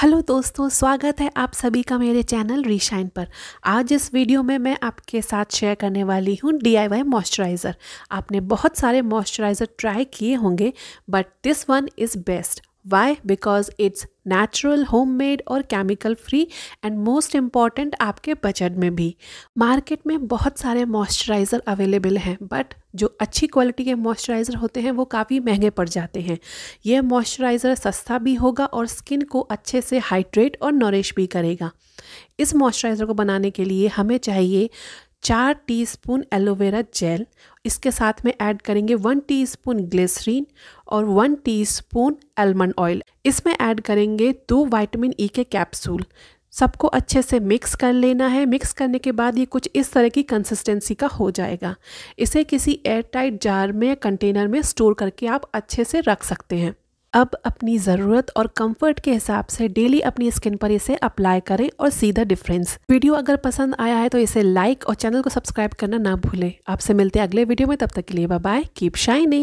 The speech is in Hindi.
हेलो दोस्तों स्वागत है आप सभी का मेरे चैनल रीशाइन पर आज इस वीडियो में मैं आपके साथ शेयर करने वाली हूँ डीआईवाई मॉइस्चराइज़र आपने बहुत सारे मॉइस्चराइज़र ट्राई किए होंगे but this one is best why because it's natural homemade और chemical free and most important आपके बजट में भी मार्केट में बहुत सारे मॉइस्चराइज़र अवेलेबल हैं बट जो अच्छी क्वालिटी के मॉइस्चराइज़र होते हैं वो काफ़ी महंगे पड़ जाते हैं यह मॉइस्चराइज़र सस्ता भी होगा और स्किन को अच्छे से हाइड्रेट और नरिश भी करेगा इस मॉइस्चराइज़र को बनाने के लिए हमें चाहिए चार टीस्पून एलोवेरा जेल इसके साथ में ऐड करेंगे वन टीस्पून ग्लिसरीन और वन टीस्पून आलमंड ऑयल इसमें ऐड करेंगे दो विटामिन ई e के कैप्सूल सबको अच्छे से मिक्स कर लेना है मिक्स करने के बाद ये कुछ इस तरह की कंसिस्टेंसी का हो जाएगा इसे किसी एयरटाइट जार में कंटेनर में स्टोर करके आप अच्छे से रख सकते हैं अब अपनी ज़रूरत और कंफर्ट के हिसाब से डेली अपनी स्किन पर इसे अप्लाई करें और सी द डिफरेंस वीडियो अगर पसंद आया है तो इसे लाइक और चैनल को सब्सक्राइब करना ना भूलें आपसे मिलते हैं अगले वीडियो में तब तक के लिए बाय कीप शाइनिंग